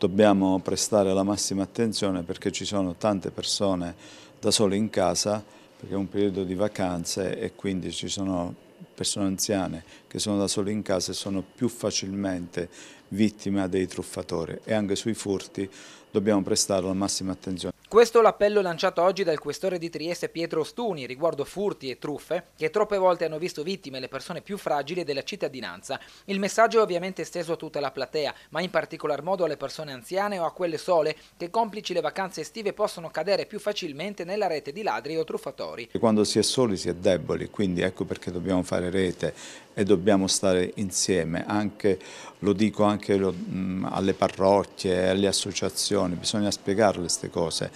dobbiamo prestare la massima attenzione perché ci sono tante persone da sole in casa perché è un periodo di vacanze e quindi ci sono persone anziane che sono da sole in casa e sono più facilmente vittime dei truffatori e anche sui furti dobbiamo prestare la massima attenzione. Questo l'appello lanciato oggi dal questore di Trieste Pietro Ostuni riguardo furti e truffe che troppe volte hanno visto vittime le persone più fragili della cittadinanza. Il messaggio è ovviamente esteso a tutta la platea, ma in particolar modo alle persone anziane o a quelle sole che complici le vacanze estive possono cadere più facilmente nella rete di ladri o truffatori. Quando si è soli si è deboli, quindi ecco perché dobbiamo fare rete e dobbiamo stare insieme, anche, lo dico anche lo, mh, mm, alle parrocchie, alle associazioni, bisogna spiegarle queste cose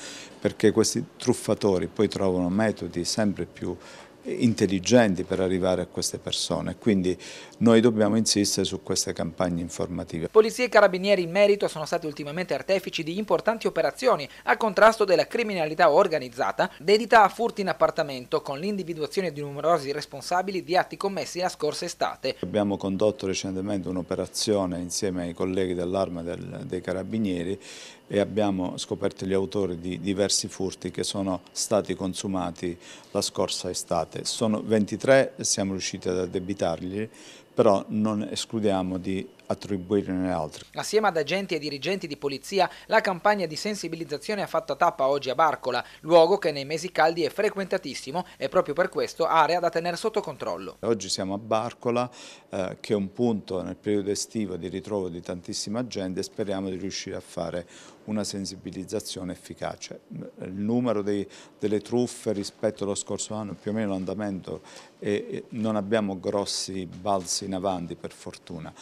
perché questi truffatori poi trovano metodi sempre più intelligenti per arrivare a queste persone, quindi noi dobbiamo insistere su queste campagne informative. Polizia e carabinieri in merito sono stati ultimamente artefici di importanti operazioni a contrasto della criminalità organizzata dedita a furti in appartamento con l'individuazione di numerosi responsabili di atti commessi la scorsa estate. Abbiamo condotto recentemente un'operazione insieme ai colleghi dell'arma del, dei carabinieri e abbiamo scoperto gli autori di diversi furti che sono stati consumati la scorsa estate sono 23 e siamo riusciti ad addebitarli però non escludiamo di attribuirne altri. Assieme ad agenti e dirigenti di polizia, la campagna di sensibilizzazione ha fatto tappa oggi a Barcola, luogo che nei mesi caldi è frequentatissimo e proprio per questo area da tenere sotto controllo. Oggi siamo a Barcola, eh, che è un punto nel periodo estivo di ritrovo di tantissima gente e speriamo di riuscire a fare una sensibilizzazione efficace. Il numero dei, delle truffe rispetto allo scorso anno, più o meno l'andamento, eh, non abbiamo grossi balzi passi in avanti per fortuna,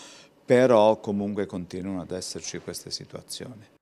però comunque continuano ad esserci queste situazioni.